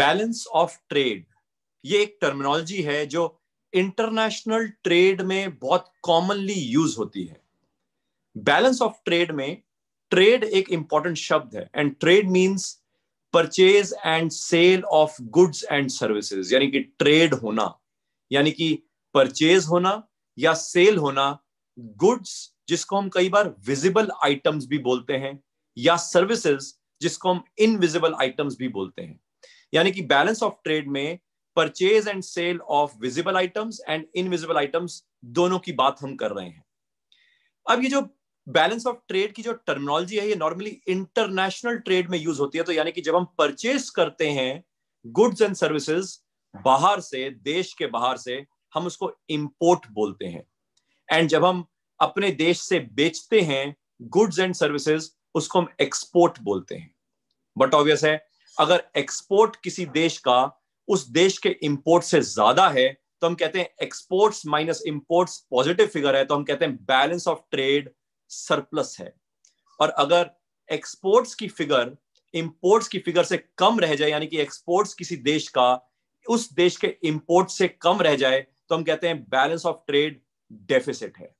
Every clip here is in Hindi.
बैलेंस ऑफ ट्रेड ये एक टर्मिनोलॉजी है जो इंटरनेशनल ट्रेड में बहुत कॉमनली यूज होती है बैलेंस ऑफ ट्रेड में ट्रेड एक इंपॉर्टेंट शब्द है and trade means purchase and sale of goods and services यानी कि ट्रेड होना यानी कि परचेज होना या सेल होना गुड्स जिसको हम कई बार विजिबल आइटम्स भी बोलते हैं या सर्विसेज जिसको हम इनविजिबल आइटम्स भी बोलते हैं यानी कि बैलेंस ऑफ ट्रेड में purchase and sale of visible items and invisible items दोनों की बात हम कर रहे हैं अब ये जो बैलेंस ऑफ ट्रेड की जो टर्मिनोलॉजी है ये नॉर्मली इंटरनेशनल ट्रेड में यूज होती है तो यानी कि जब हम परचेज करते हैं गुड्स एंड सर्विसेज बाहर से देश के बाहर से हम उसको इंपोर्ट बोलते हैं एंड जब हम अपने देश से बेचते हैं गुड्स एंड सर्विसेज उसको हम एक्सपोर्ट बोलते हैं बट ऑब्वियस है अगर एक्सपोर्ट किसी देश का उस देश के इंपोर्ट से ज्यादा है तो हम कहते हैं exports minus import positive figure है तो हम कहते हैं बैलेंस ऑफ ट्रेड सरप्लस है और अगर एक्सपोर्ट्स की फिगर इंपोर्ट्स की फिगर से कम रह जाए यानी कि एक्सपोर्ट्स किसी देश का उस देश के इंपोर्ट से कम रह जाए तो हम कहते हैं बैलेंस ऑफ ट्रेड डेफिसिट है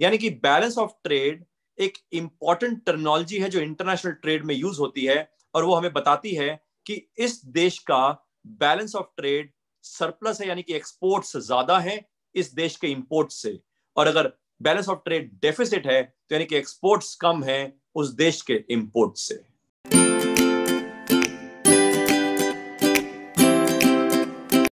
यानी कि बैलेंस ऑफ ट्रेड एक इंपॉर्टेंट टर्मिनोलॉजी है जो इंटरनेशनल ट्रेड में यूज होती है और वो हमें बताती है कि इस देश का बैलेंस ऑफ ट्रेड सरप्लस है यानी कि एक्सपोर्ट्स ज्यादा है इस देश के इंपोर्ट से और अगर बैलेंस ऑफ ट्रेड डेफिसिट है तो यानी कि एक्सपोर्ट्स कम है उस देश के इंपोर्ट से